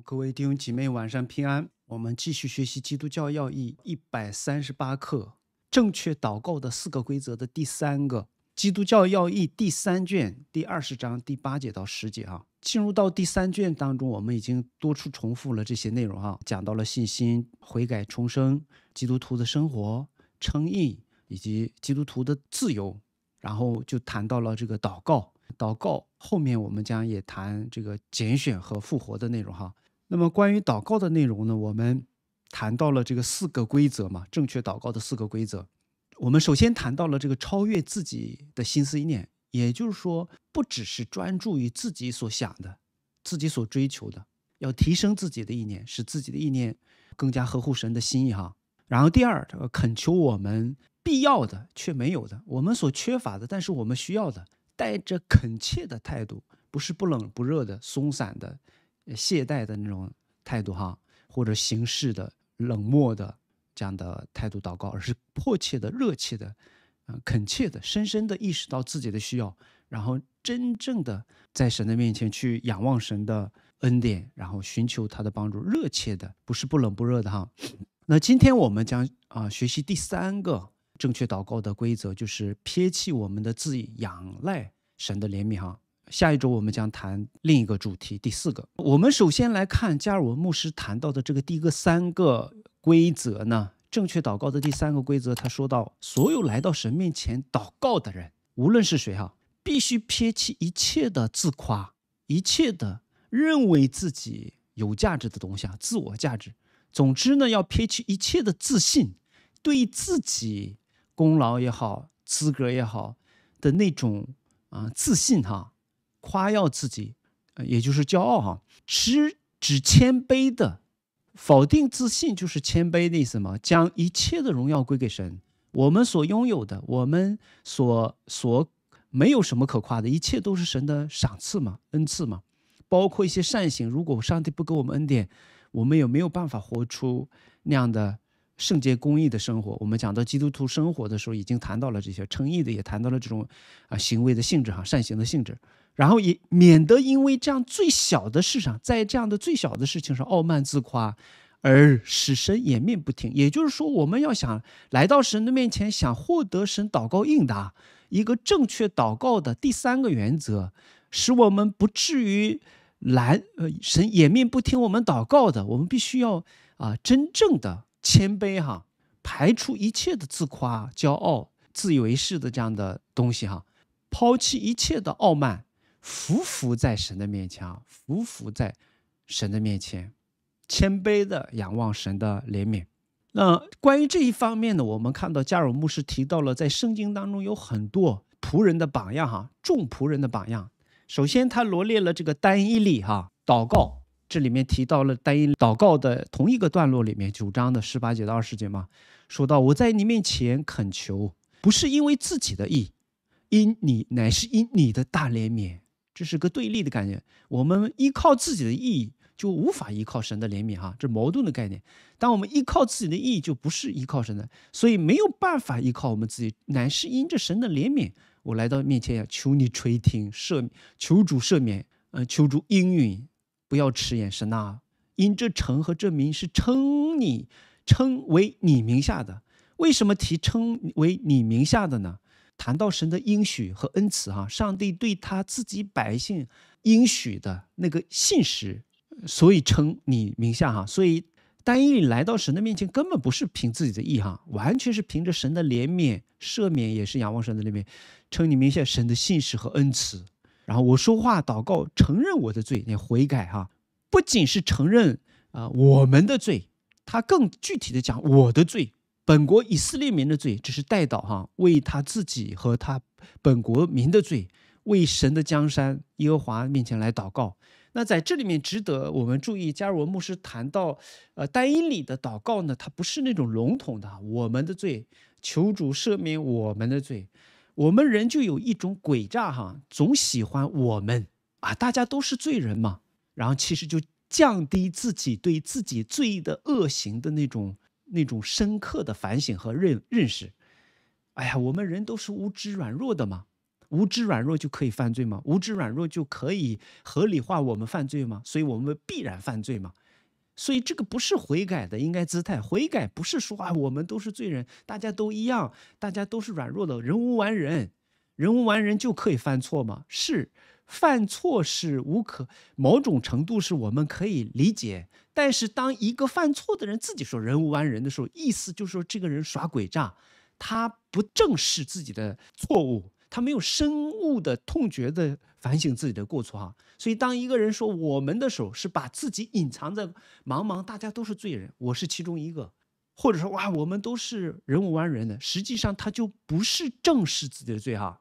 各位弟兄姐妹，晚上平安。我们继续学习《基督教要义》一百三十八课，正确祷告的四个规则的第三个，《基督教要义》第三卷第二十章第八节到十节啊。进入到第三卷当中，我们已经多处重复了这些内容啊，讲到了信心、悔改、重生、基督徒的生活、诚意以及基督徒的自由，然后就谈到了这个祷告。祷告后面，我们将也谈这个拣选和复活的内容哈。那么关于祷告的内容呢？我们谈到了这个四个规则嘛，正确祷告的四个规则。我们首先谈到了这个超越自己的心思意念，也就是说，不只是专注于自己所想的、自己所追求的，要提升自己的意念，使自己的意念更加合乎神的心意哈。然后第二，这个恳求我们必要的却没有的，我们所缺乏的，但是我们需要的，带着恳切的态度，不是不冷不热的、松散的。懈怠的那种态度哈，或者形式的冷漠的这样的态度祷告，而是迫切的、热切的、嗯恳切的、深深的意识到自己的需要，然后真正的在神的面前去仰望神的恩典，然后寻求他的帮助，热切的，不是不冷不热的哈。那今天我们将啊学习第三个正确祷告的规则，就是撇弃我们的自义，仰赖神的怜悯哈。下一周我们将谈另一个主题。第四个，我们首先来看加尔文牧师谈到的这个第一个三个规则呢？正确祷告的第三个规则，他说到：所有来到神面前祷告的人，无论是谁哈，必须撇弃一切的自夸，一切的认为自己有价值的东西啊，自我价值。总之呢，要撇弃一切的自信，对自己功劳也好、资格也好的那种啊自信哈。夸耀自己，也就是骄傲哈。知指谦卑的，否定自信就是谦卑的意思嘛。将一切的荣耀归给神，我们所拥有的，我们所所没有什么可夸的，一切都是神的赏赐嘛，恩赐嘛。包括一些善行，如果上帝不给我们恩典，我们也没有办法活出那样的圣洁、公义的生活。我们讲到基督徒生活的时候，已经谈到了这些诚意的，也谈到了这种啊行为的性质哈，善行的性质。然后也免得因为这样最小的事上，在这样的最小的事情上傲慢自夸，而使神掩面不听。也就是说，我们要想来到神的面前，想获得神祷告应答，一个正确祷告的第三个原则，使我们不至于来呃神掩面不听我们祷告的，我们必须要啊真正的谦卑哈，排除一切的自夸、骄傲、自以为是的这样的东西哈，抛弃一切的傲慢。匍匐在神的面前，啊，匍匐在神的面前，谦卑地仰望神的怜悯。那关于这一方面呢？我们看到加尔牧师提到了，在圣经当中有很多仆人的榜样，哈，众仆人的榜样。首先，他罗列了这个单一例，哈，祷告。这里面提到了单一祷告的同一个段落里面，九章的十八节到二十节嘛，说到我在你面前恳求，不是因为自己的意，因你乃是因你的大怜悯。这是个对立的概念，我们依靠自己的意义就无法依靠神的怜悯哈，这是矛盾的概念。当我们依靠自己的意义，就不是依靠神的，所以没有办法依靠我们自己。乃是因着神的怜悯，我来到面前呀，求你垂听赦，求主赦免，嗯，求主应允，不要迟延。神啊，因这城和这名是称你，称为你名下的。为什么提称为你名下的呢？谈到神的应许和恩赐哈，上帝对他自己百姓应许的那个信实，所以称你名下哈，所以单一你来到神的面前，根本不是凭自己的意哈，完全是凭着神的怜悯、赦免，也是仰望神的怜悯，称你名下神的信实和恩慈。然后我说话、祷告、承认我的罪，你悔改哈，不仅是承认啊我们的罪，他更具体的讲我的罪。本国以色列民的罪，只是代祷哈，为他自己和他本国民的罪，为神的江山，耶和华面前来祷告。那在这里面值得我们注意，加尔文牧师谈到，呃，单因里的祷告呢，它不是那种笼统的，我们的罪，求主赦免我们的罪。我们人就有一种诡诈哈，总喜欢我们啊，大家都是罪人嘛，然后其实就降低自己对自己罪的恶行的那种。那种深刻的反省和认认识，哎呀，我们人都是无知软弱的嘛，无知软弱就可以犯罪吗？无知软弱就可以合理化我们犯罪吗？所以我们必然犯罪吗？所以这个不是悔改的，应该姿态悔改不是说啊，我们都是罪人，大家都一样，大家都是软弱的，人无完人，人无完人就可以犯错吗？是犯错是无可某种程度是我们可以理解。但是，当一个犯错的人自己说“人无完人”的时候，意思就是说这个人耍诡诈，他不正视自己的错误，他没有深恶的痛觉的反省自己的过错哈。所以，当一个人说“我们”的时候，是把自己隐藏在茫茫大家都是罪人，我是其中一个，或者说哇，我们都是人无完人的，实际上他就不是正视自己的罪哈。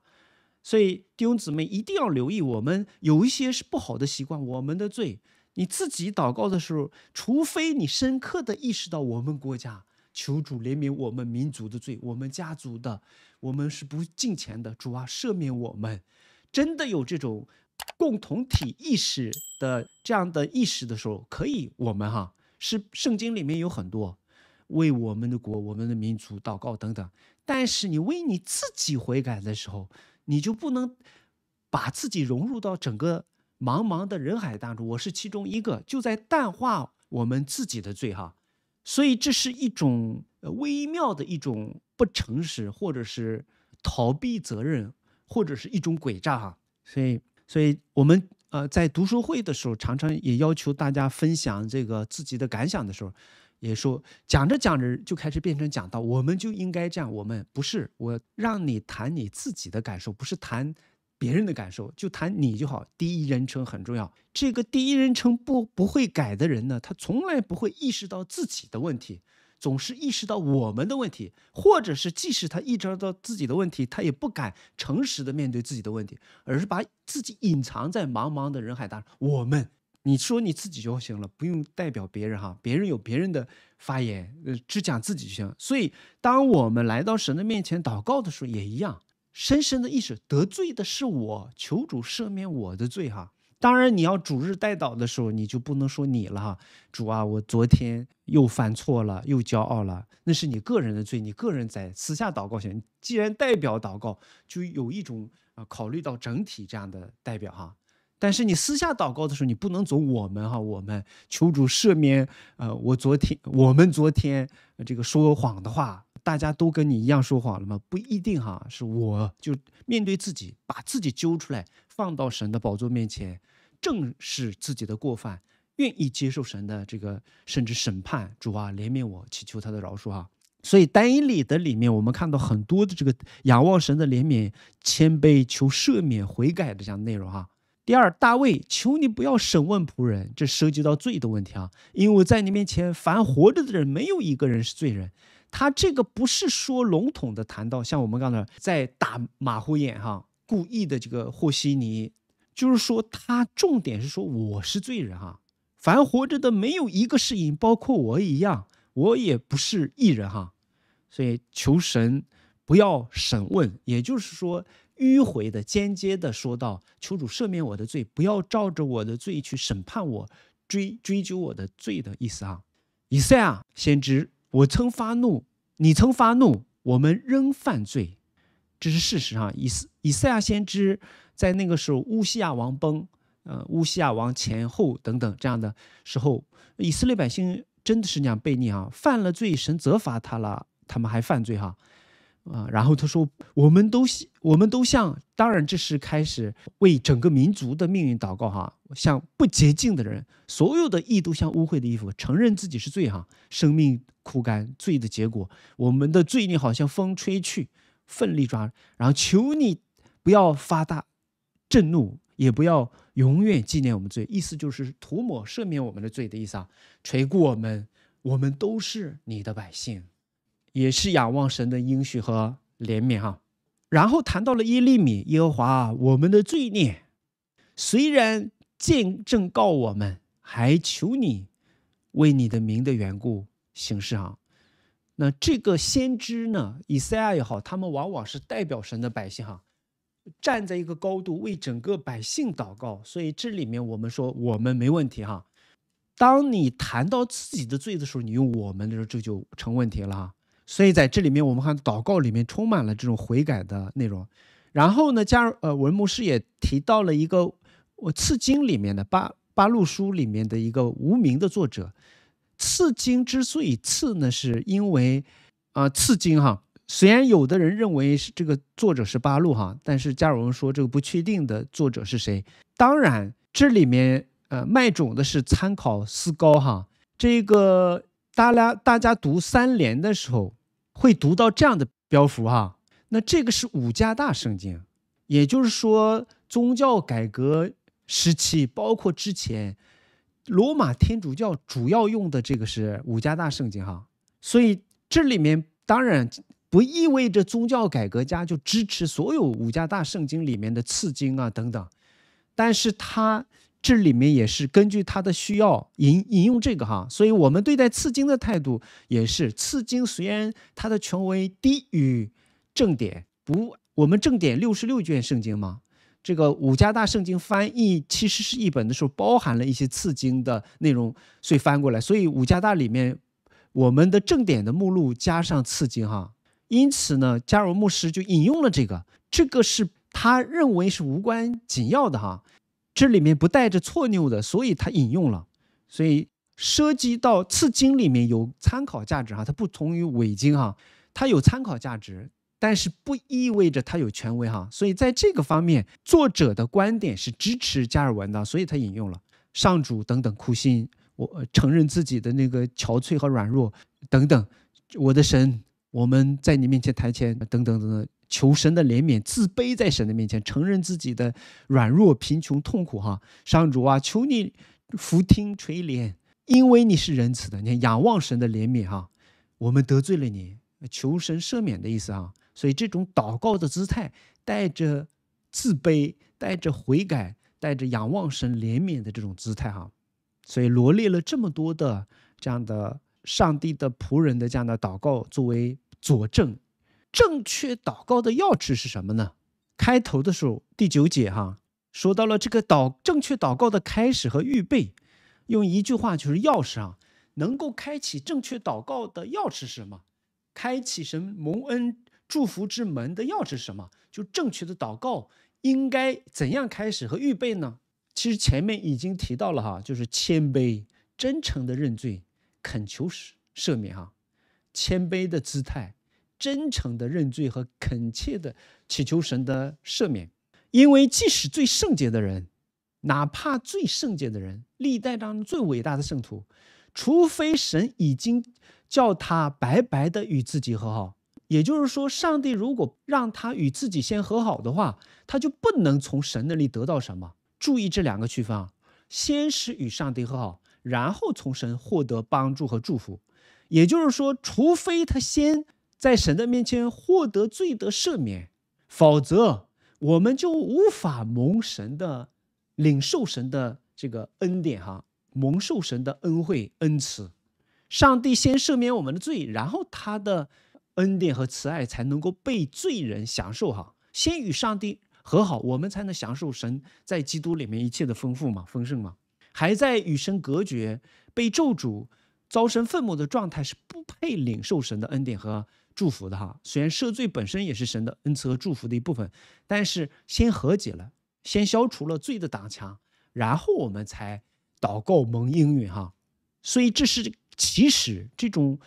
所以，弟兄姊妹一定要留意，我们有一些是不好的习惯，我们的罪。你自己祷告的时候，除非你深刻的意识到我们国家求主怜悯我们民族的罪，我们家族的，我们是不敬虔的，主啊赦免我们。真的有这种共同体意识的这样的意识的时候，可以我们哈是圣经里面有很多为我们的国、我们的民族祷告等等。但是你为你自己悔改的时候，你就不能把自己融入到整个。茫茫的人海当中，我是其中一个，就在淡化我们自己的罪哈，所以这是一种呃微妙的一种不诚实，或者是逃避责任，或者是一种诡诈哈。所以，所以我们呃在读书会的时候，常常也要求大家分享这个自己的感想的时候，也说讲着讲着就开始变成讲到，我们就应该这样，我们不是我让你谈你自己的感受，不是谈。别人的感受就谈你就好，第一人称很重要。这个第一人称不不会改的人呢，他从来不会意识到自己的问题，总是意识到我们的问题，或者是即使他意识到自己的问题，他也不敢诚实的面对自己的问题，而是把自己隐藏在茫茫的人海当中。我们你说你自己就行了，不用代表别人哈，别人有别人的发言，呃，只讲自己就行。所以，当我们来到神的面前祷告的时候，也一样。深深的意识得罪的是我，求主赦免我的罪哈。当然，你要主日代祷的时候，你就不能说你了哈。主啊，我昨天又犯错了，又骄傲了，那是你个人的罪，你个人在私下祷告前，既然代表祷告，就有一种啊考虑到整体这样的代表哈。但是你私下祷告的时候，你不能走我们哈，我们求主赦免呃，我昨天我们昨天这个说谎的话。大家都跟你一样说谎了吗？不一定哈。是我就面对自己，把自己揪出来，放到神的宝座面前，正视自己的过犯，愿意接受神的这个甚至审判。主啊，怜悯我，祈求他的饶恕哈。所以单一里的里面，我们看到很多的这个仰望神的怜悯、谦卑、求赦免、悔改的这样内容哈。第二大卫，求你不要审问仆人，这涉及到罪的问题啊。因为我在你面前，凡活着的人，没有一个人是罪人。他这个不是说笼统的谈到，像我们刚才在打马虎眼哈，故意的这个和稀泥，就是说他重点是说我是罪人哈，凡活着的没有一个是因，包括我一样，我也不是艺人哈，所以求神不要审问，也就是说迂回的、间接的说到，求主赦免我的罪，不要照着我的罪去审判我、追追究我的罪的意思啊，以赛亚先知。我曾发怒，你曾发怒，我们仍犯罪，这是事实上。以以赛亚先知在那个时候乌西亚王崩，呃乌西亚王前后等等这样的时候，以色列百姓真的是那样悖逆啊，犯了罪，神责罚他了，他们还犯罪哈。啊，然后他说，我们都我们都像，当然这是开始为整个民族的命运祷告哈，向不洁净的人，所有的意都像污秽的衣服，承认自己是罪哈，生命枯干，罪的结果，我们的罪孽好像风吹去，奋力抓，然后求你不要发大震怒，也不要永远纪念我们罪，意思就是涂抹赦免我们的罪的意思，啊，垂顾我们，我们都是你的百姓。也是仰望神的应许和怜悯哈，然后谈到了耶利米，耶和华我们的罪孽，虽然见证告我们，还求你为你的名的缘故行事啊。那这个先知呢，以赛亚也好，他们往往是代表神的百姓哈，站在一个高度为整个百姓祷告。所以这里面我们说我们没问题哈，当你谈到自己的罪的时候，你用我们的时候，这就成问题了哈。所以在这里面，我们看祷告里面充满了这种悔改的内容。然后呢，加呃文牧师也提到了一个《我赐经》里面的八八路书里面的一个无名的作者。赐经之所以赐呢，是因为啊赐经哈，虽然有的人认为是这个作者是八路哈，但是加尔文说这个不确定的作者是谁。当然，这里面呃卖种的是参考思高哈这个。大家大家读三联的时候，会读到这样的标符哈。那这个是五家大圣经，也就是说宗教改革时期，包括之前，罗马天主教主要用的这个是五家大圣经哈。所以这里面当然不意味着宗教改革家就支持所有五家大圣经里面的次经啊等等，但是他这里面也是根据他的需要引引用这个哈，所以我们对待刺经的态度也是刺经虽然它的权威低于正典，不，我们正典六十六卷圣经嘛，这个五家大圣经翻译其实是一本的时候，包含了一些刺经的内容，所以翻过来，所以五家大里面我们的正典的目录加上刺经哈，因此呢，加尔牧师就引用了这个，这个是他认为是无关紧要的哈。这里面不带着错谬的，所以他引用了，所以涉及到刺经里面有参考价值哈，它不同于伪经哈，它有参考价值，但是不意味着它有权威哈，所以在这个方面，作者的观点是支持加尔文的，所以他引用了上主等等苦心，我承认自己的那个憔悴和软弱等等，我的神，我们在你面前台前等等等等。求神的怜悯，自卑在神的面前承认自己的软弱、贫穷、痛苦。哈，上主啊，求你俯听垂怜，因为你是仁慈的。你看，仰望神的怜悯。哈，我们得罪了你，求神赦免的意思啊。所以这种祷告的姿态，带着自卑，带着悔改，带着仰望神怜悯的这种姿态。哈，所以罗列了这么多的这样的上帝的仆人的这样的祷告作为佐证。正确祷告的钥匙是什么呢？开头的时候第九节哈，说到了这个祷，正确祷告的开始和预备，用一句话就是钥匙啊，能够开启正确祷告的钥匙是什么？开启神蒙恩祝福之门的钥匙是什么？就正确的祷告应该怎样开始和预备呢？其实前面已经提到了哈，就是谦卑、真诚的认罪、恳求赦免哈，谦卑的姿态。真诚的认罪和恳切的祈求神的赦免，因为即使最圣洁的人，哪怕最圣洁的人，历代当中最伟大的圣徒，除非神已经叫他白白的与自己和好，也就是说，上帝如果让他与自己先和好的话，他就不能从神那里得到什么。注意这两个区分啊：先是与上帝和好，然后从神获得帮助和祝福。也就是说，除非他先。在神的面前获得罪的赦免，否则我们就无法蒙神的领受神的这个恩典哈，蒙受神的恩惠恩赐。上帝先赦免我们的罪，然后他的恩典和慈爱才能够被罪人享受哈。先与上帝和好，我们才能享受神在基督里面一切的丰富嘛，丰盛嘛。还在与神隔绝，被咒诅。遭神愤怒的状态是不配领受神的恩典和祝福的哈。虽然赦罪本身也是神的恩赐和祝福的一部分，但是先和解了，先消除了罪的挡墙，然后我们才祷告蒙应允哈。所以这是其实这种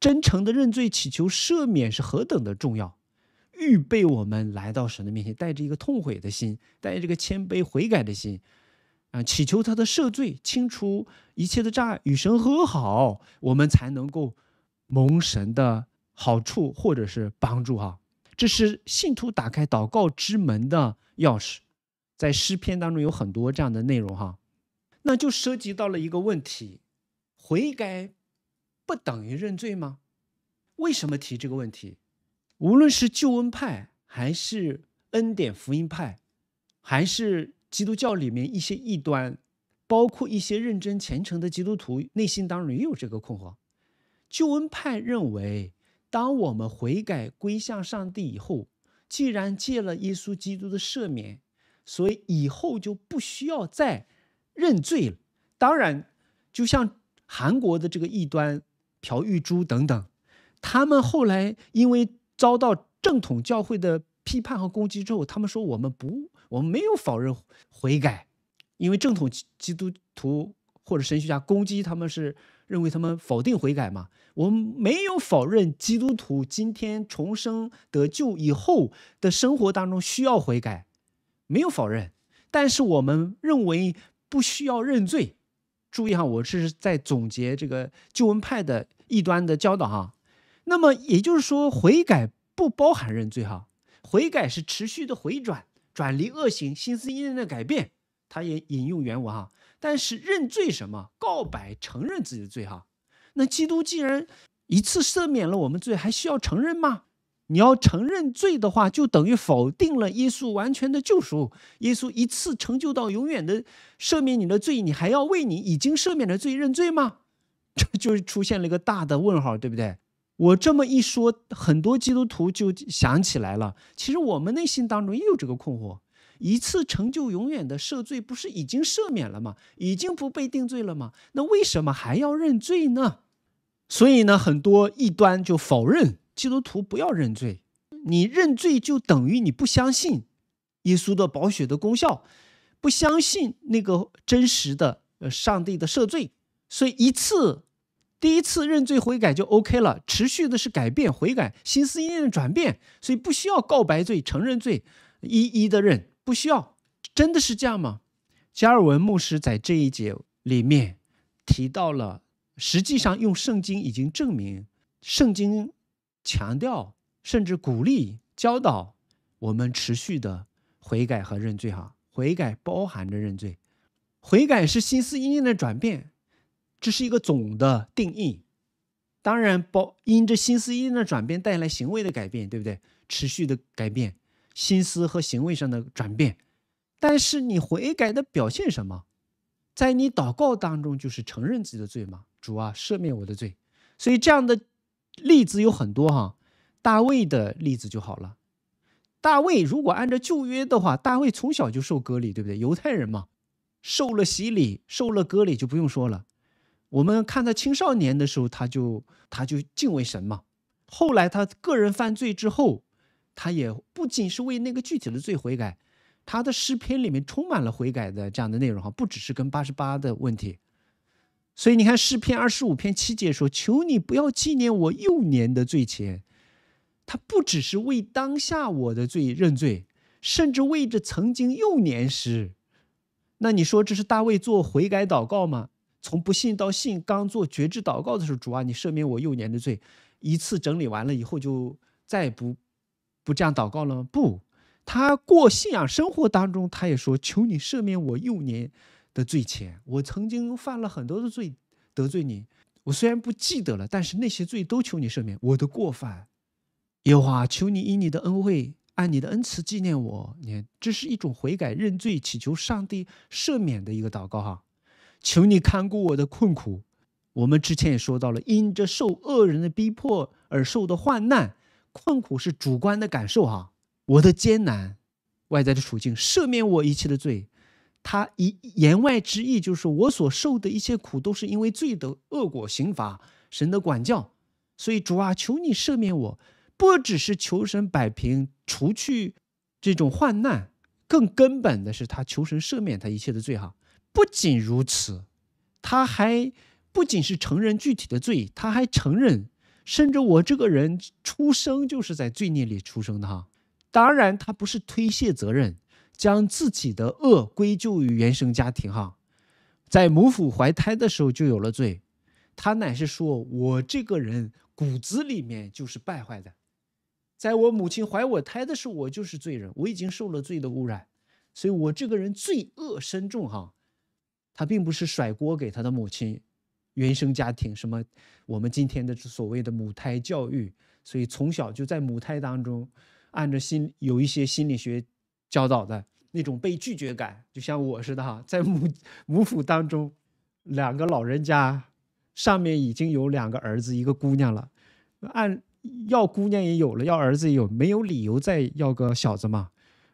真诚的认罪、祈求赦免是何等的重要，预备我们来到神的面前，带着一个痛悔的心，带着一个谦卑悔改的心。啊，祈求他的赦罪，清除一切的障碍，与神和好，我们才能够蒙神的好处或者是帮助。哈，这是信徒打开祷告之门的钥匙。在诗篇当中有很多这样的内容。哈，那就涉及到了一个问题：悔改不等于认罪吗？为什么提这个问题？无论是救恩派，还是恩典福音派，还是……基督教里面一些异端，包括一些认真虔诚的基督徒，内心当中也有这个困惑。救恩派认为，当我们悔改归向上帝以后，既然借了耶稣基督的赦免，所以以后就不需要再认罪了。当然，就像韩国的这个异端朴玉珠等等，他们后来因为遭到正统教会的批判和攻击之后，他们说我们不。我们没有否认悔改，因为正统基督徒或者神学家攻击他们，是认为他们否定悔改嘛。我们没有否认基督徒今天重生得救以后的生活当中需要悔改，没有否认。但是我们认为不需要认罪。注意哈，我是在总结这个旧恩派的异端的教导哈。那么也就是说，悔改不包含认罪哈，悔改是持续的回转。转离恶行，心思意念的改变，他也引用原文哈。但是认罪什么？告白承认自己的罪哈。那基督既然一次赦免了我们罪，还需要承认吗？你要承认罪的话，就等于否定了耶稣完全的救赎。耶稣一次成就到永远的赦免你的罪，你还要为你已经赦免的罪认罪吗？这就是出现了一个大的问号，对不对？我这么一说，很多基督徒就想起来了。其实我们内心当中也有这个困惑：一次成就永远的赦罪，不是已经赦免了吗？已经不被定罪了吗？那为什么还要认罪呢？所以呢，很多异端就否认基督徒不要认罪，你认罪就等于你不相信耶稣的宝血的功效，不相信那个真实的呃上帝的赦罪，所以一次。第一次认罪悔改就 OK 了，持续的是改变悔改心思意念的转变，所以不需要告白罪承认罪一一的认，不需要。真的是这样吗？加尔文牧师在这一节里面提到了，实际上用圣经已经证明，圣经强调甚至鼓励教导我们持续的悔改和认罪。哈，悔改包含着认罪，悔改是心思意念的转变。这是一个总的定义，当然包因着心思意念的转变带来行为的改变，对不对？持续的改变，心思和行为上的转变。但是你悔改的表现什么？在你祷告当中就是承认自己的罪嘛，主啊，赦免我的罪。所以这样的例子有很多哈，大卫的例子就好了。大卫如果按照旧约的话，大卫从小就受割礼，对不对？犹太人嘛，受了洗礼，受了割礼就不用说了。我们看他青少年的时候，他就他就敬畏神嘛。后来他个人犯罪之后，他也不仅是为那个具体的罪悔改，他的诗篇里面充满了悔改的这样的内容哈，不只是跟八十八的问题。所以你看诗篇二十五篇七节说：“求你不要纪念我幼年的罪愆。”他不只是为当下我的罪认罪，甚至为着曾经幼年时。那你说这是大卫做悔改祷告吗？从不信到信，刚做绝志祷告的时候，主啊，你赦免我幼年的罪。一次整理完了以后，就再也不不这样祷告了吗？不，他过信仰生活当中，他也说：“求你赦免我幼年的罪前，我曾经犯了很多的罪得罪你。我虽然不记得了，但是那些罪都求你赦免我的过犯。”耶和华，求你以你的恩惠，按你的恩慈纪念我。你看，这是一种悔改认罪、祈求上帝赦免的一个祷告，哈。求你看顾我的困苦，我们之前也说到了，因着受恶人的逼迫而受的患难、困苦是主观的感受哈。我的艰难、外在的处境，赦免我一切的罪。他一言外之意就是，我所受的一切苦都是因为罪的恶果、刑罚、神的管教。所以主啊，求你赦免我，不只是求神摆平、除去这种患难，更根本的是他求神赦免他一切的罪哈。不仅如此，他还不仅是承认具体的罪，他还承认，甚至我这个人出生就是在罪孽里出生的哈。当然，他不是推卸责任，将自己的恶归咎于原生家庭哈，在母腹怀胎的时候就有了罪。他乃是说我这个人骨子里面就是败坏的，在我母亲怀我胎的时候，我就是罪人，我已经受了罪的污染，所以我这个人罪恶深重哈。他并不是甩锅给他的母亲，原生家庭什么？我们今天的所谓的母胎教育，所以从小就在母胎当中，按照心有一些心理学教导的那种被拒绝感，就像我似的哈，在母母府当中，两个老人家上面已经有两个儿子一个姑娘了，按要姑娘也有了，要儿子也有，没有理由再要个小子嘛？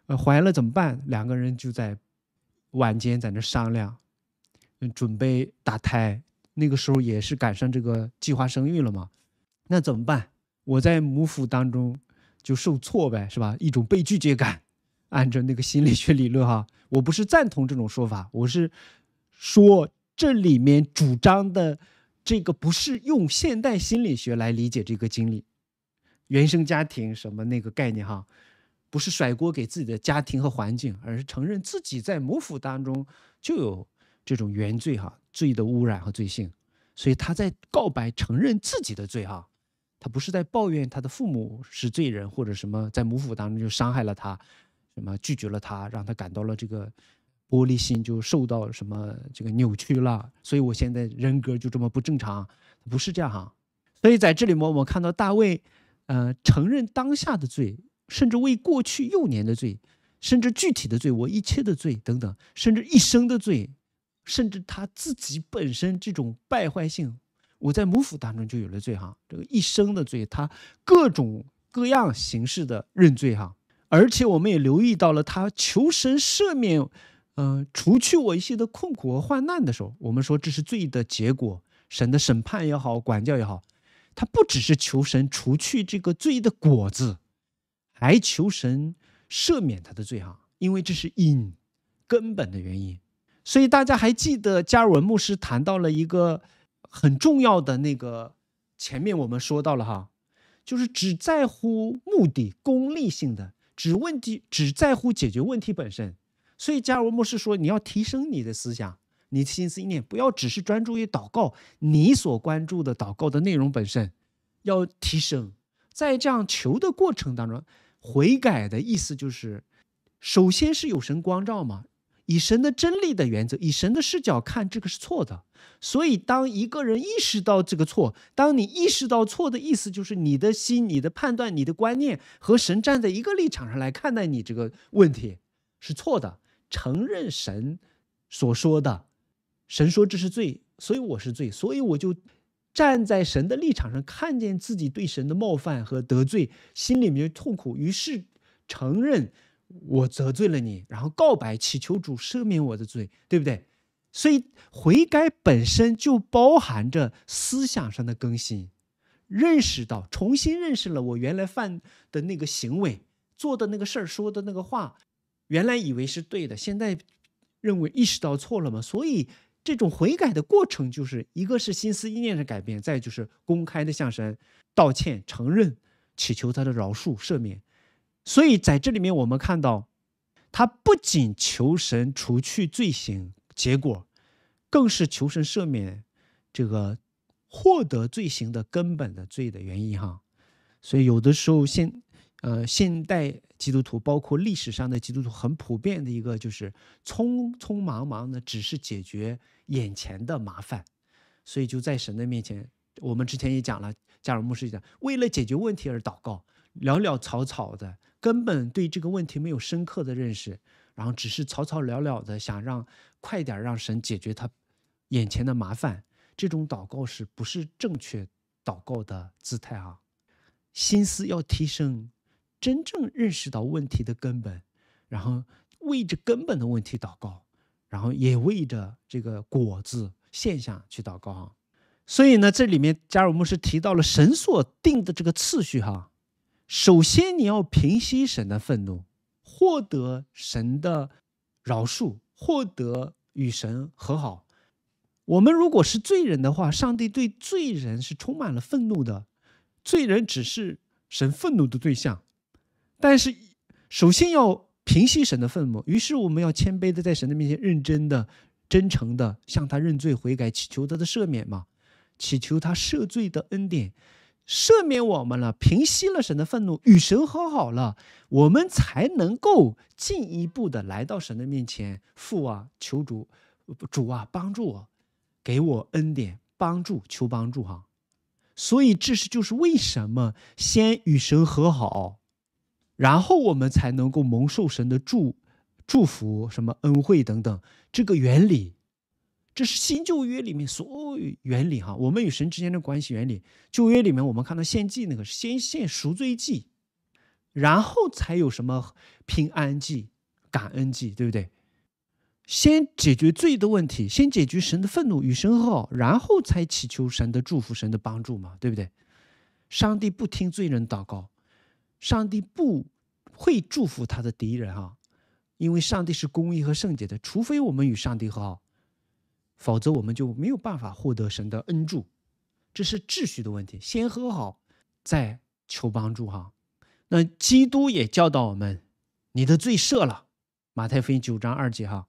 呃，怀了怎么办？两个人就在晚间在那商量。准备打胎，那个时候也是赶上这个计划生育了嘛？那怎么办？我在母腹当中就受挫呗，是吧？一种被拒绝感。按照那个心理学理论哈，我不是赞同这种说法，我是说这里面主张的这个不是用现代心理学来理解这个经历，原生家庭什么那个概念哈，不是甩锅给自己的家庭和环境，而是承认自己在母腹当中就有。这种原罪哈，罪的污染和罪性，所以他在告白承认自己的罪哈，他不是在抱怨他的父母是罪人或者什么，在母腹当中就伤害了他，什么拒绝了他，让他感到了这个玻璃心就受到什么这个扭曲了，所以我现在人格就这么不正常，不是这样哈。所以在这里面我们看到大卫，呃，承认当下的罪，甚至为过去幼年的罪，甚至具体的罪，我一切的罪等等，甚至一生的罪。甚至他自己本身这种败坏性，我在母府当中就有了罪哈，这个一生的罪，他各种各样形式的认罪哈，而且我们也留意到了他求神赦免，嗯，除去我一些的困苦和患难的时候，我们说这是罪的结果，神的审判也好，管教也好，他不只是求神除去这个罪的果子，还求神赦免他的罪哈，因为这是因，根本的原因。所以大家还记得加尔文牧师谈到了一个很重要的那个，前面我们说到了哈，就是只在乎目的功利性的，只问题只在乎解决问题本身。所以加尔文牧师说，你要提升你的思想，你的心思念，不要只是专注于祷告，你所关注的祷告的内容本身，要提升。在这样求的过程当中，悔改的意思就是，首先是有神光照嘛。以神的真理的原则，以神的视角看，这个是错的。所以，当一个人意识到这个错，当你意识到错的意思，就是你的心、你的判断、你的观念和神站在一个立场上来看待你这个问题是错的。承认神所说的，神说这是罪，所以我是罪，所以我就站在神的立场上，看见自己对神的冒犯和得罪，心里面痛苦，于是承认。我得罪了你，然后告白，祈求主赦免我的罪，对不对？所以悔改本身就包含着思想上的更新，认识到、重新认识了我原来犯的那个行为、做的那个事儿、说的那个话，原来以为是对的，现在认为意识到错了嘛？所以这种悔改的过程，就是一个是心思意念的改变，再就是公开的向神道歉、承认、祈求他的饶恕、赦免。所以在这里面，我们看到，他不仅求神除去罪行，结果，更是求神赦免这个获得罪行的根本的罪的原因哈。所以有的时候现呃现代基督徒，包括历史上的基督徒，很普遍的一个就是匆匆忙忙的，只是解决眼前的麻烦。所以就在神的面前，我们之前也讲了，加尔牧师讲为了解决问题而祷告，潦潦草草的。根本对这个问题没有深刻的认识，然后只是草草了了的想让快点让神解决他眼前的麻烦，这种祷告是不是正确祷告的姿态啊？心思要提升，真正认识到问题的根本，然后为着根本的问题祷告，然后也为着这个果子现象去祷告啊。所以呢，这里面，加人，我们是提到了神所定的这个次序哈。首先，你要平息神的愤怒，获得神的饶恕，获得与神和好。我们如果是罪人的话，上帝对罪人是充满了愤怒的，罪人只是神愤怒的对象。但是，首先要平息神的愤怒，于是我们要谦卑的在神的面前，认真的、真诚的向他认罪悔改，祈求他的赦免嘛，祈求他赦罪的恩典。赦免我们了，平息了神的愤怒，与神和好了，我们才能够进一步的来到神的面前。父啊，求主，主啊，帮助我，给我恩典，帮助，求帮助哈。所以这是就是为什么先与神和好，然后我们才能够蒙受神的祝祝福，什么恩惠等等，这个原理。这是新旧约里面所有原理哈，我们与神之间的关系原理。旧约里面我们看到献祭那个是先献赎罪祭，然后才有什么平安祭、感恩祭，对不对？先解决罪的问题，先解决神的愤怒与神和，好，然后才祈求神的祝福、神的帮助嘛，对不对？上帝不听罪人祷告，上帝不会祝福他的敌人哈，因为上帝是公义和圣洁的，除非我们与上帝和好。否则，我们就没有办法获得神的恩助，这是秩序的问题。先和好，再求帮助。哈，那基督也教导我们：“你的罪赦了。”马太福音九章二节。哈，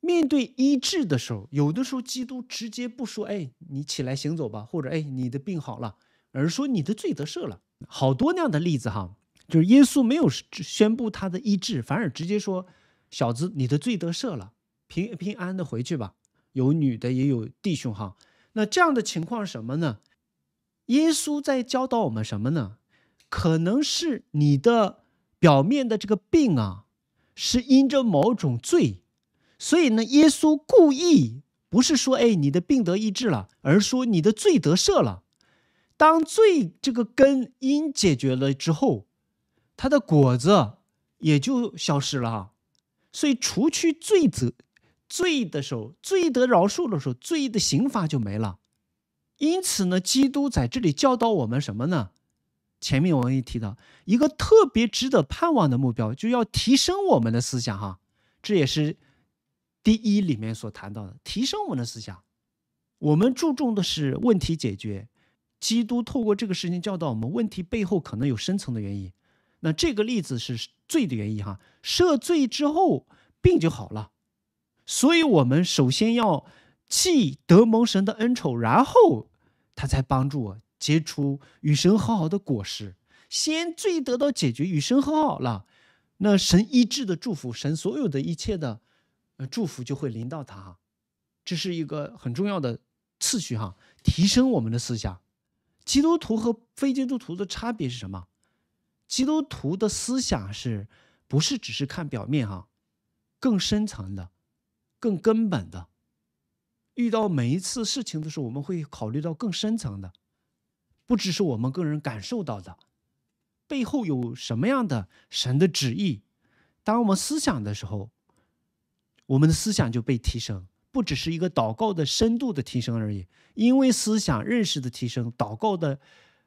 面对医治的时候，有的时候基督直接不说：“哎，你起来行走吧。”或者：“哎，你的病好了。”而说：“你的罪得赦了。”好多那样的例子。哈，就是耶稣没有宣布他的医治，反而直接说：“小子，你的罪得赦了，平平安安的回去吧。”有女的，也有弟兄哈。那这样的情况什么呢？耶稣在教导我们什么呢？可能是你的表面的这个病啊，是因着某种罪。所以呢，耶稣故意不是说，哎，你的病得医治了，而说你的罪得赦了。当罪这个根因解决了之后，它的果子也就消失了哈。所以，除去罪责。罪的时候，罪得饶恕的时候，罪的刑罚就没了。因此呢，基督在这里教导我们什么呢？前面我们也提到一个特别值得盼望的目标，就要提升我们的思想。哈，这也是第一里面所谈到的，提升我们的思想。我们注重的是问题解决。基督透过这个事情教导我们，问题背后可能有深层的原因。那这个例子是罪的原因。哈，赦罪之后病就好了。所以，我们首先要记得蒙神的恩宠，然后他才帮助我结出与神和好的果实。先罪得到解决，与神和好了，那神医治的祝福，神所有的一切的，祝福就会临到他这是一个很重要的次序哈。提升我们的思想，基督徒和非基督徒的差别是什么？基督徒的思想是不是只是看表面哈？更深层的。更根本的，遇到每一次事情的时候，我们会考虑到更深层的，不只是我们个人感受到的，背后有什么样的神的旨意。当我们思想的时候，我们的思想就被提升，不只是一个祷告的深度的提升而已，因为思想认识的提升，祷告的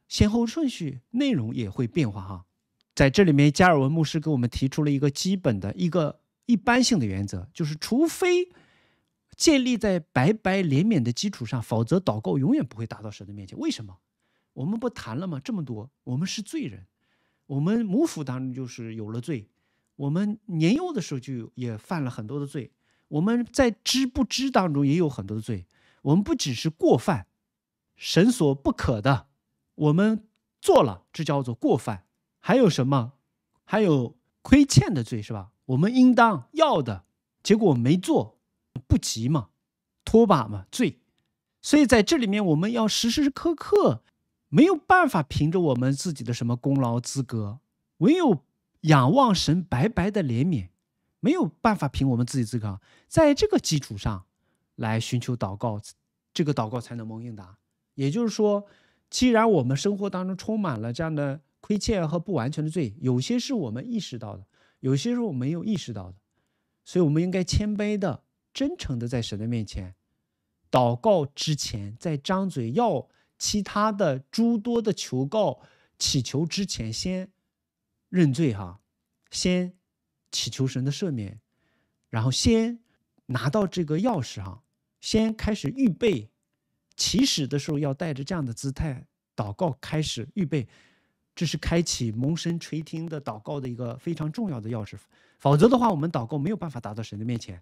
先后顺序、内容也会变化哈。在这里面，加尔文牧师给我们提出了一个基本的一个。一般性的原则就是，除非建立在白白怜悯的基础上，否则祷告永远不会达到神的面前。为什么？我们不谈了吗？这么多，我们是罪人，我们母腹当中就是有了罪，我们年幼的时候就也犯了很多的罪，我们在知不知当中也有很多的罪。我们不只是过犯，神所不可的，我们做了，这叫做过犯。还有什么？还有亏欠的罪，是吧？我们应当要的结果没做，不急嘛，拖把嘛罪，所以在这里面我们要时时刻刻没有办法凭着我们自己的什么功劳资格，唯有仰望神白白的怜悯，没有办法凭我们自己资格，在这个基础上来寻求祷告，这个祷告才能蒙应答。也就是说，既然我们生活当中充满了这样的亏欠和不完全的罪，有些是我们意识到的。有些时候我没有意识到的，所以我们应该谦卑的、真诚的在神的面前祷告之前，在张嘴要其他的诸多的求告、祈求之前，先认罪哈，先祈求神的赦免，然后先拿到这个钥匙哈，先开始预备，起始的时候要带着这样的姿态祷告，开始预备。这是开启蒙神垂听的祷告的一个非常重要的钥匙，否则的话，我们祷告没有办法达到神的面前。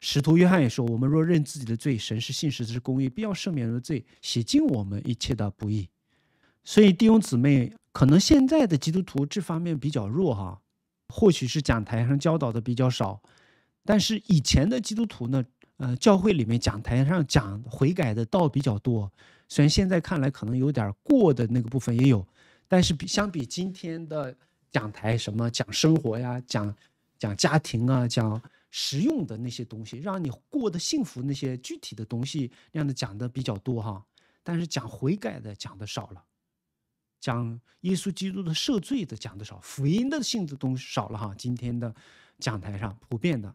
使徒约翰也说：“我们若认自己的罪，神是信实的、是公义，必要赦免人的罪，洗净我们一切的不义。”所以弟兄姊妹，可能现在的基督徒这方面比较弱哈，或许是讲台上教导的比较少，但是以前的基督徒呢，呃，教会里面讲台上讲悔改的道比较多。虽然现在看来可能有点过的那个部分也有。但是比相比今天的讲台，什么讲生活呀，讲讲家庭啊，讲实用的那些东西，让你过得幸福那些具体的东西，那样的讲的比较多哈。但是讲悔改的讲的少了，讲耶稣基督的赦罪的讲的少，福音的性质东西少了哈。今天的讲台上普遍的，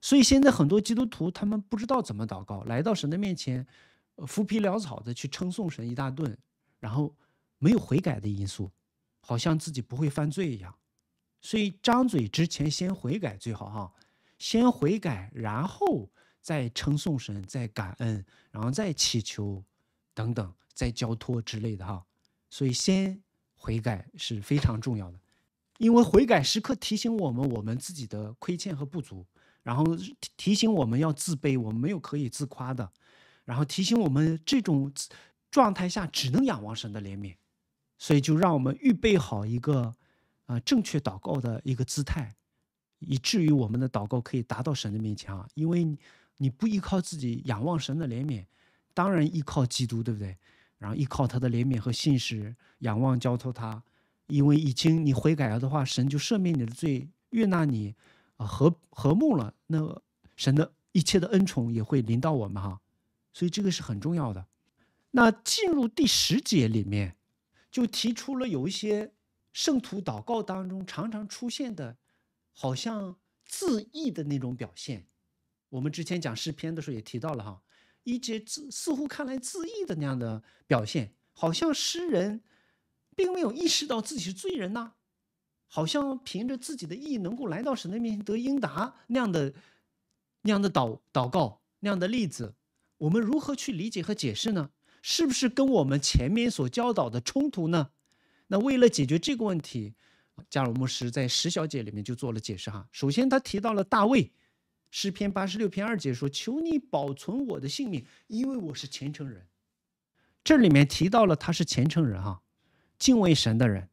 所以现在很多基督徒他们不知道怎么祷告，来到神的面前，浮皮潦草的去称颂神一大顿，然后。没有悔改的因素，好像自己不会犯罪一样，所以张嘴之前先悔改最好哈，先悔改，然后再称颂神、再感恩，然后再祈求，等等，再交托之类的哈。所以先悔改是非常重要的，因为悔改时刻提醒我们我们自己的亏欠和不足，然后提醒我们要自卑，我们没有可以自夸的，然后提醒我们这种状态下只能仰望神的怜悯。所以，就让我们预备好一个，啊，正确祷告的一个姿态，以至于我们的祷告可以达到神的面前啊。因为你不依靠自己仰望神的怜悯，当然依靠基督，对不对？然后依靠他的怜悯和信实，仰望交托他。因为已经你悔改了的话，神就赦免你的罪，悦纳你，啊，和和睦了。那神的一切的恩宠也会临到我们哈。所以这个是很重要的。那进入第十节里面。就提出了有一些圣徒祷告当中常常出现的，好像自缢的那种表现。我们之前讲诗篇的时候也提到了哈，一些似乎看来自缢的那样的表现，好像诗人并没有意识到自己是罪人呐，好像凭着自己的义能够来到神的面前得应答那样的那样的祷祷告那样的例子，我们如何去理解和解释呢？是不是跟我们前面所教导的冲突呢？那为了解决这个问题，加尔姆师在《十小节里面就做了解释哈。首先，他提到了大卫，诗篇八十六篇二节说：“求你保存我的性命，因为我是虔诚人。”这里面提到了他是虔诚人哈，敬畏神的人。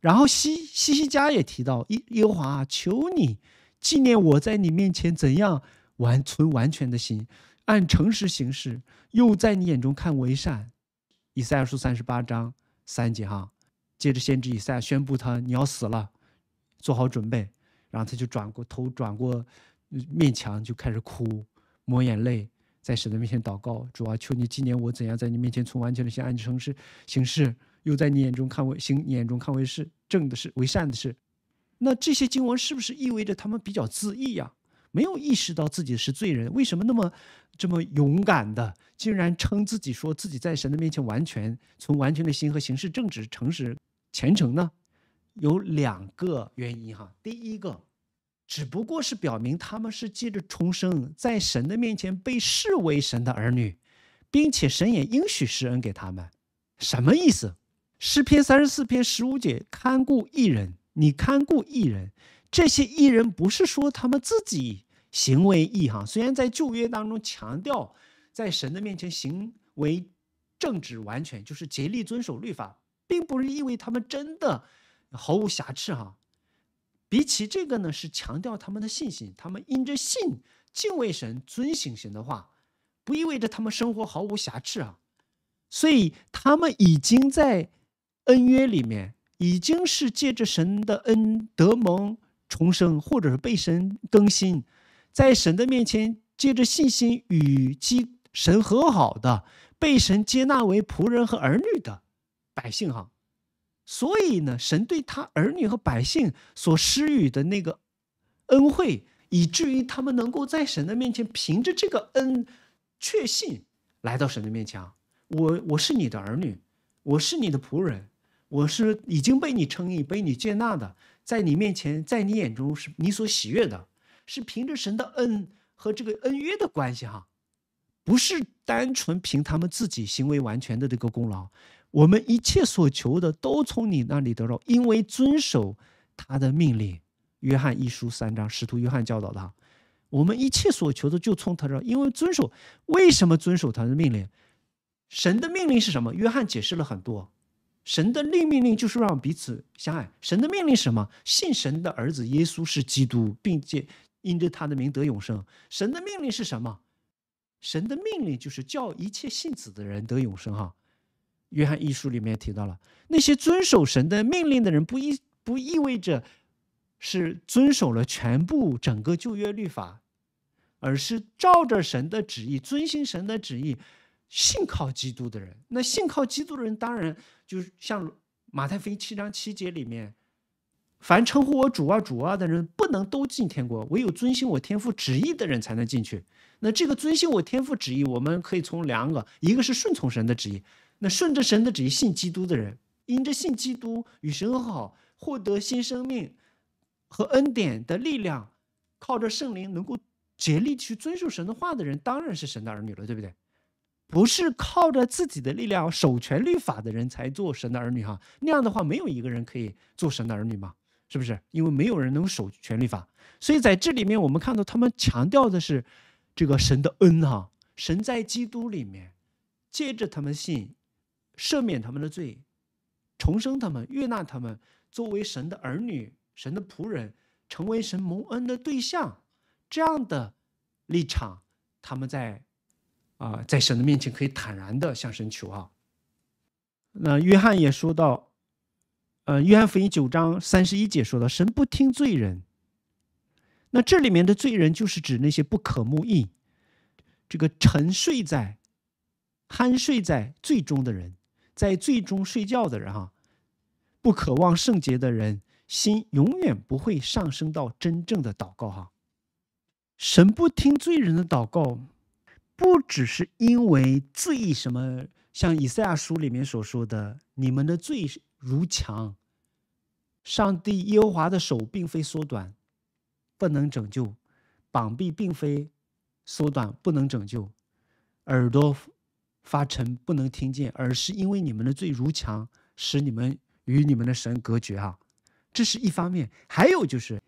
然后西西西加也提到：“耶耶和华求你纪念我在你面前怎样完存完全的心。”按诚实行事，又在你眼中看为善，以赛亚书三十八章三节哈，接着先知以赛亚宣布他你要死了，做好准备，然后他就转过头，转过面墙就开始哭，抹眼泪，在神的面前祷告，主啊，求你纪念我怎样在你面前存完全的心，按诚实行事，又在你眼中看为行，你眼中看为是正的事，为善的事，那这些经文是不是意味着他们比较自义呀？没有意识到自己是罪人，为什么那么这么勇敢的，竟然称自己说自己在神的面前完全从完全的心和形式正直、诚实、虔诚呢？有两个原因哈。第一个，只不过是表明他们是借着重生，在神的面前被视为神的儿女，并且神也应许施恩给他们。什么意思？诗篇三十四篇十五节：看顾一人，你看顾一人。这些艺人不是说他们自己行为异哈，虽然在旧约当中强调在神的面前行为正直，完全就是竭力遵守律法，并不是因为他们真的毫无瑕疵哈。比起这个呢，是强调他们的信心，他们因着信敬畏神、尊行神的话，不意味着他们生活毫无瑕疵啊。所以他们已经在恩约里面，已经是借着神的恩德蒙。重生，或者是被神更新，在神的面前，借着信心与神和好的，被神接纳为仆人和儿女的百姓哈。所以呢，神对他儿女和百姓所施予的那个恩惠，以至于他们能够在神的面前凭着这个恩确信来到神的面前。啊，我我是你的儿女，我是你的仆人，我是已经被你称义、被你接纳的。在你面前，在你眼中是你所喜悦的，是凭着神的恩和这个恩约的关系哈，不是单纯凭他们自己行为完全的这个功劳。我们一切所求的都从你那里得到，因为遵守他的命令。约翰一书三章，使徒约翰教导的我们一切所求的就从他这，因为遵守。为什么遵守他的命令？神的命令是什么？约翰解释了很多。神的立命令就是让彼此相爱。神的命令什么？信神的儿子耶稣是基督，并且因着他的名得永生。神的命令是什么？神的命令就是叫一切信子的人得永生。哈，约翰一书里面提到了，那些遵守神的命令的人，不意不意味着是遵守了全部整个旧约律法，而是照着神的旨意，遵行神的旨意。信靠基督的人，那信靠基督的人当然就是像马太福音七章七节里面，凡称呼我主啊主啊的人，不能都进天国，唯有遵行我天父旨意的人才能进去。那这个遵行我天父旨意，我们可以从两个，一个是顺从神的旨意，那顺着神的旨意信基督的人，因着信基督与神和好，获得新生命和恩典的力量，靠着圣灵能够竭力去遵守神的话的人，当然是神的儿女了，对不对？不是靠着自己的力量守全律法的人才做神的儿女哈，那样的话没有一个人可以做神的儿女嘛？是不是？因为没有人能守全律法，所以在这里面我们看到他们强调的是这个神的恩哈，神在基督里面借着他们信，赦免他们的罪，重生他们，悦纳他们，作为神的儿女、神的仆人，成为神蒙恩的对象，这样的立场，他们在。啊，在神的面前可以坦然的向神求啊。那约翰也说到，呃，约翰福音九章三十一节说到，神不听罪人。那这里面的罪人就是指那些不可目意，这个沉睡在、酣睡在最终的人，在最终睡觉的人哈，不渴望圣洁的人，心永远不会上升到真正的祷告哈。神不听罪人的祷告。不只是因为罪什么，像以赛亚书里面所说的：“你们的罪如墙，上帝耶和华的手并非缩短，不能拯救；膀臂并非缩短，不能拯救；耳朵发沉，不能听见。而是因为你们的罪如墙，使你们与你们的神隔绝。”啊。这是一方面。还有就是。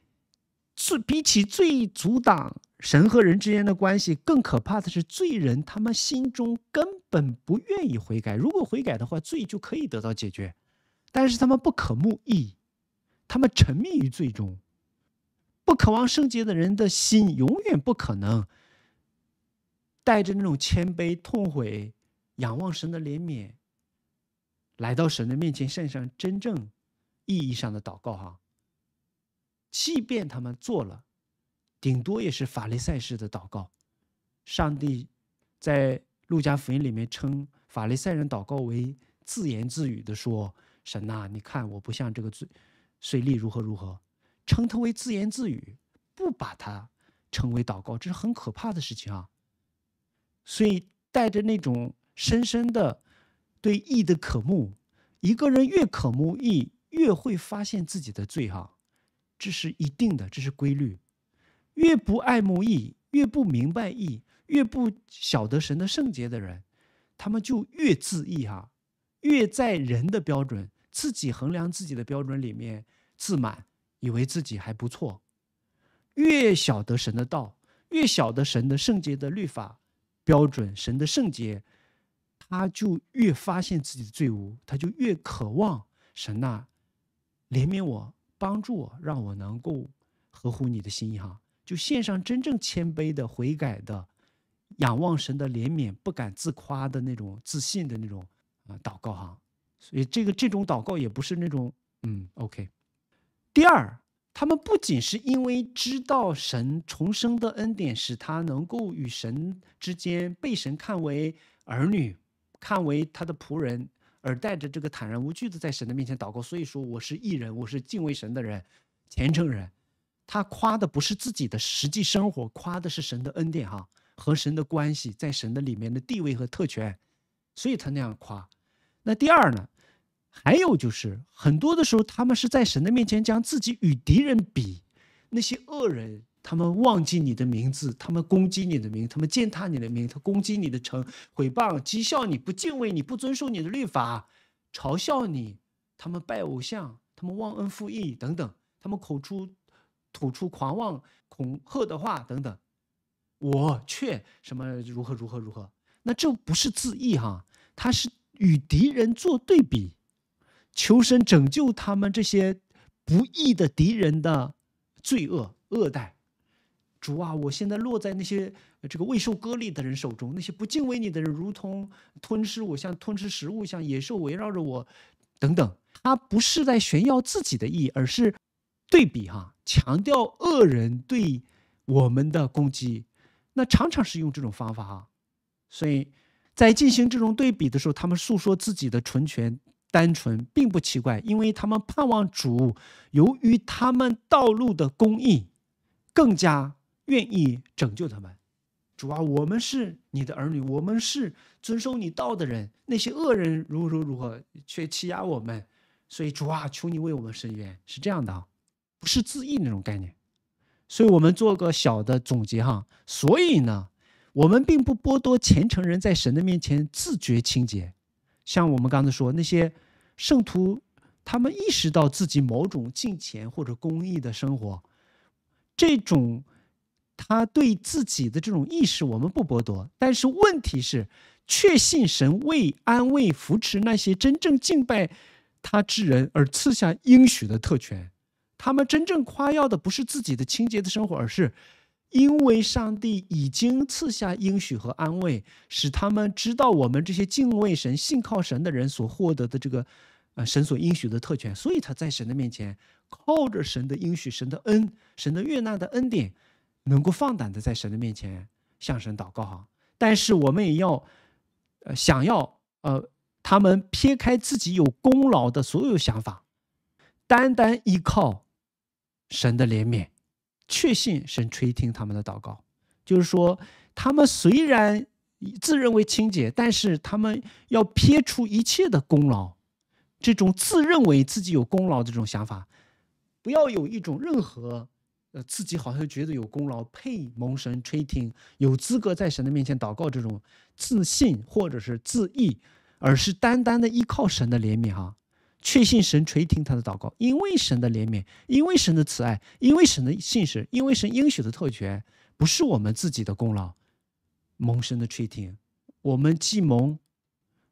是比起罪阻挡神和人之间的关系更可怕的是罪人他们心中根本不愿意悔改。如果悔改的话，罪就可以得到解决，但是他们不可目义，他们沉迷于罪中，不渴望圣洁的人的心永远不可能带着那种谦卑、痛悔、仰望神的怜悯，来到神的面前献上真正意义上的祷告哈。即便他们做了，顶多也是法利赛式的祷告。上帝在路加福音里面称法利赛人祷告为自言自语的，说：“神呐，你看我不像这个罪，税吏如何如何。”称他为自言自语，不把他称为祷告，这是很可怕的事情啊。所以，带着那种深深的对义的渴慕，一个人越渴慕义，越会发现自己的罪哈。这是一定的，这是规律。越不爱慕义，越不明白义，越不晓得神的圣洁的人，他们就越自义哈，越在人的标准、自己衡量自己的标准里面自满，以为自己还不错。越晓得神的道，越晓得神的圣洁的律法标准、神的圣洁，他就越发现自己的罪污，他就越渴望神呐怜悯我。帮助我，让我能够合乎你的心意哈。就献上真正谦卑的悔改的，仰望神的怜悯，不敢自夸的那种自信的那种啊，祷告哈。所以这个这种祷告也不是那种嗯，OK。第二，他们不仅是因为知道神重生的恩典，使他能够与神之间被神看为儿女，看为他的仆人。而带着这个坦然无惧的在神的面前祷告，所以说我是义人，我是敬畏神的人，虔诚人。他夸的不是自己的实际生活，夸的是神的恩典，哈，和神的关系，在神的里面的地位和特权。所以他那样夸。那第二呢？还有就是很多的时候，他们是在神的面前将自己与敌人比，那些恶人。他们忘记你的名字，他们攻击你的名，他们践踏你的名，他攻击你的城，毁谤、讥笑你，不敬畏你，不遵守你的律法，嘲笑你，他们拜偶像，他们忘恩负义等等，他们口出、吐出狂妄、恐吓的话等等。我却什么如何如何如何？那这不是自义哈，他是与敌人做对比，求生拯救他们这些不义的敌人的罪恶恶待。主啊，我现在落在那些这个未受割裂的人手中，那些不敬畏你的人，如同吞噬我，像吞吃食物像野兽围绕着我，等等。他不是在炫耀自己的意义，而是对比哈，强调恶人对我们的攻击。那常常是用这种方法哈，所以在进行这种对比的时候，他们诉说自己的纯全单纯，并不奇怪，因为他们盼望主，由于他们道路的公义更加。愿意拯救他们，主啊，我们是你的儿女，我们是遵守你道的人。那些恶人如何如何却欺压我们，所以主啊，求你为我们伸冤。是这样的啊，不是自义那种概念。所以我们做个小的总结哈。所以呢，我们并不剥夺虔诚人在神的面前自觉清洁。像我们刚才说，那些圣徒，他们意识到自己某种敬虔或者公益的生活，这种。他对自己的这种意识，我们不剥夺。但是问题是，确信神为安慰、扶持那些真正敬拜他之人而赐下应许的特权。他们真正夸耀的不是自己的清洁的生活，而是因为上帝已经赐下应许和安慰，使他们知道我们这些敬畏神信靠神的人所获得的这个，呃，神所应许的特权。所以他在神的面前靠着神的应许、神的恩、神的悦纳的恩典。能够放胆的在神的面前向神祷告哈，但是我们也要，呃，想要呃，他们撇开自己有功劳的所有想法，单单依靠神的怜悯，确信神垂听他们的祷告。就是说，他们虽然自认为清洁，但是他们要撇除一切的功劳，这种自认为自己有功劳的这种想法，不要有一种任何。呃，自己好像觉得有功劳配蒙神垂听，有资格在神的面前祷告，这种自信或者是自义，而是单单的依靠神的怜悯哈，确信神垂听他的祷告，因为神的怜悯，因为神的慈爱，因为神的信使，因为神应许的特权，不是我们自己的功劳，蒙神的垂听。我们既蒙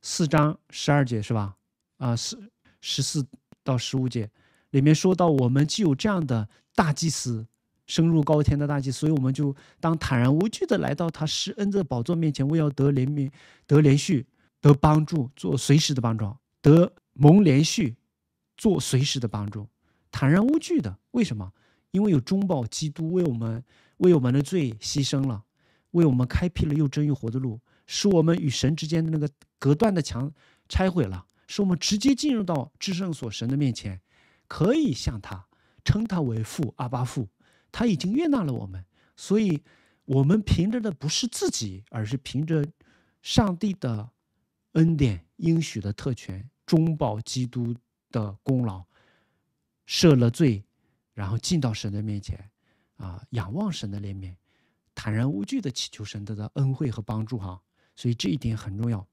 四章十二节是吧？啊，十十四到十五节。里面说到，我们既有这样的大祭司，升入高天的大祭，所以我们就当坦然无惧的来到他施恩的宝座面前，为要得怜悯，得连续，得帮助，做随时的帮助，得蒙连续，做随时的帮助，坦然无惧的。为什么？因为有中保基督为我们为我们的罪牺牲了，为我们开辟了又真又活的路，使我们与神之间的那个隔断的墙拆毁了，使我们直接进入到至圣所神的面前。可以向他称他为父阿巴父，他已经悦纳了我们，所以我们凭着的不是自己，而是凭着上帝的恩典应许的特权，中保基督的功劳，赦了罪，然后进到神的面前，啊，仰望神的怜悯，坦然无惧的祈求神的恩惠和帮助哈，所以这一点很重要，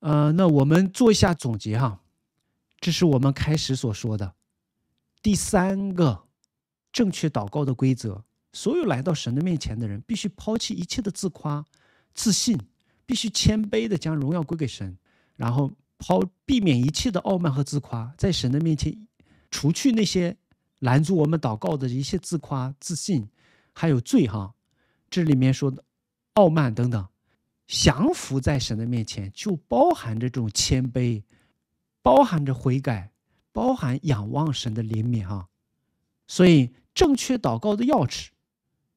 呃，那我们做一下总结哈，这是我们开始所说的。第三个正确祷告的规则：所有来到神的面前的人，必须抛弃一切的自夸、自信，必须谦卑的将荣耀归给神，然后抛避免一切的傲慢和自夸，在神的面前除去那些拦住我们祷告的一切自夸、自信，还有罪哈。这里面说的傲慢等等，降服在神的面前就包含着这种谦卑，包含着悔改。包含仰望神的怜悯啊，所以正确祷告的钥匙，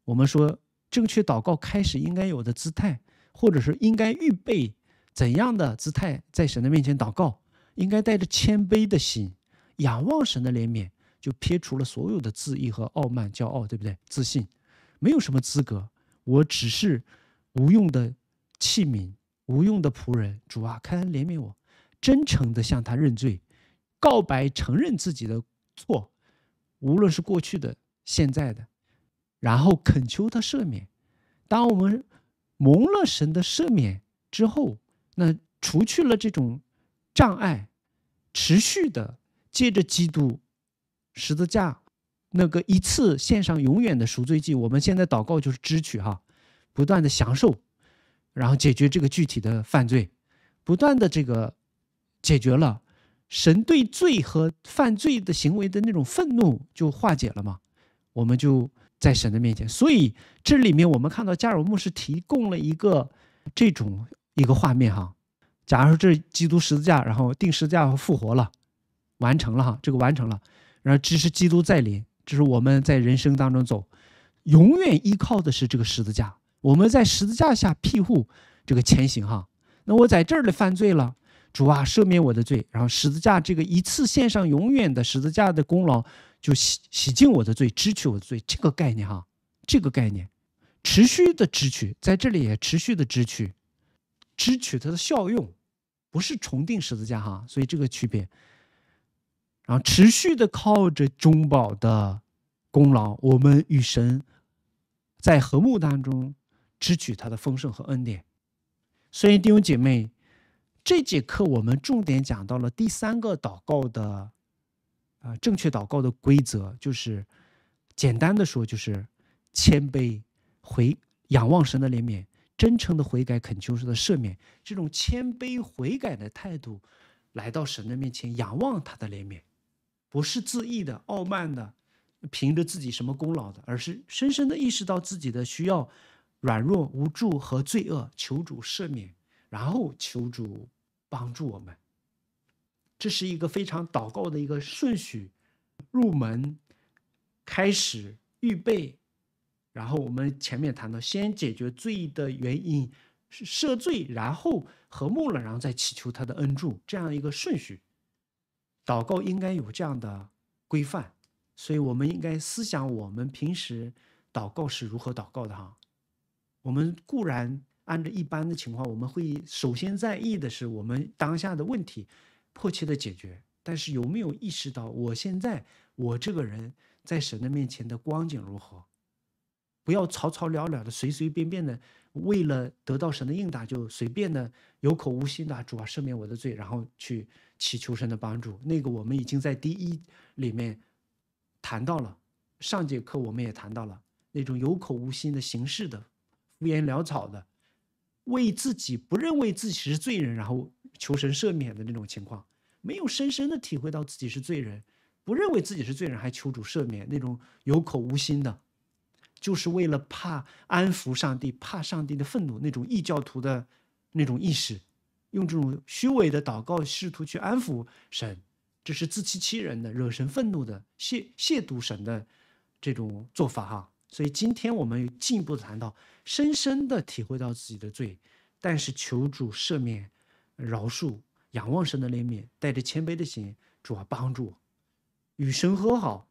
我们说正确祷告开始应该有的姿态，或者是应该预备怎样的姿态，在神的面前祷告，应该带着谦卑的心，仰望神的怜悯，就撇除了所有的自意和傲慢、骄傲，对不对？自信，没有什么资格，我只是无用的器皿、无用的仆人。主啊，开恩怜悯我，真诚的向他认罪。告白，承认自己的错，无论是过去的、现在的，然后恳求他赦免。当我们蒙了神的赦免之后，那除去了这种障碍，持续的借着基督十字架那个一次献上永远的赎罪祭，我们现在祷告就是支取哈，不断的享受，然后解决这个具体的犯罪，不断的这个解决了。神对罪和犯罪的行为的那种愤怒就化解了嘛？我们就在神的面前，所以这里面我们看到加尔木是提供了一个这种一个画面哈。假如说这是基督十字架，然后钉十字架和复活了，完成了哈，这个完成了，然后这是基督再临，这是我们在人生当中走，永远依靠的是这个十字架，我们在十字架下庇护这个前行哈。那我在这儿里犯罪了。主啊，赦免我的罪，然后十字架这个一次献上永远的十字架的功劳，就洗洗净我的罪，支取我的罪，这个概念哈，这个概念，持续的支取，在这里也持续的支取，支取它的效用，不是重定十字架哈，所以这个区别。然后持续的靠着中保的功劳，我们与神在和睦当中支取他的丰盛和恩典。所以弟兄姐妹。这节课我们重点讲到了第三个祷告的，呃，正确祷告的规则，就是简单的说，就是谦卑、悔、仰望神的怜悯、真诚的悔改、恳求神的赦免。这种谦卑悔改的态度，来到神的面前，仰望他的怜悯，不是自意的、傲慢的，凭着自己什么功劳的，而是深深的意识到自己的需要、软弱、无助和罪恶，求主赦免。然后求主帮助我们，这是一个非常祷告的一个顺序，入门开始预备，然后我们前面谈到先解决罪的原因，赦罪，然后和睦了，然后再祈求他的恩助，这样一个顺序，祷告应该有这样的规范，所以我们应该思想我们平时祷告是如何祷告的哈，我们固然。按照一般的情况，我们会首先在意的是我们当下的问题，迫切的解决。但是有没有意识到，我现在我这个人在神的面前的光景如何？不要草草了了的、随随便便的，为了得到神的应答就随便的有口无心的，主啊赦免我的罪，然后去祈求神的帮助。那个我们已经在第一里面谈到了，上节课我们也谈到了那种有口无心的形式的、敷衍潦草的。为自己不认为自己是罪人，然后求神赦免的那种情况，没有深深的体会到自己是罪人，不认为自己是罪人还求主赦免那种有口无心的，就是为了怕安抚上帝，怕上帝的愤怒，那种异教徒的那种意识，用这种虚伪的祷告试图去安抚神，这是自欺欺人的，惹神愤怒的，亵亵渎神的这种做法哈。所以今天我们进一步谈到，深深地体会到自己的罪，但是求主赦免、饶恕，仰望神的怜悯，带着谦卑的心，主啊帮助，与神和好，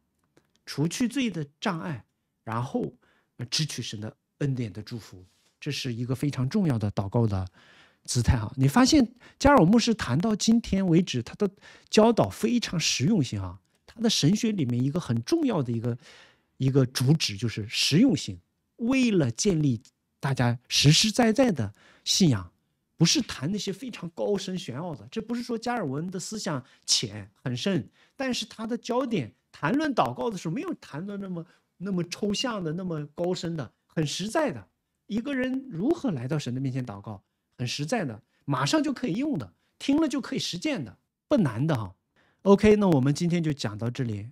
除去罪的障碍，然后支取神的恩典的祝福，这是一个非常重要的祷告的姿态啊！你发现加尔牧师谈到今天为止，他的教导非常实用性啊，他的神学里面一个很重要的一个。一个主旨就是实用性，为了建立大家实实在在的信仰，不是谈那些非常高深玄奥的。这不是说加尔文的思想浅很深，但是他的焦点谈论祷告的时候，没有谈的那么那么抽象的，那么高深的，很实在的。一个人如何来到神的面前祷告，很实在的，马上就可以用的，听了就可以实践的，不难的哈。OK，那我们今天就讲到这里。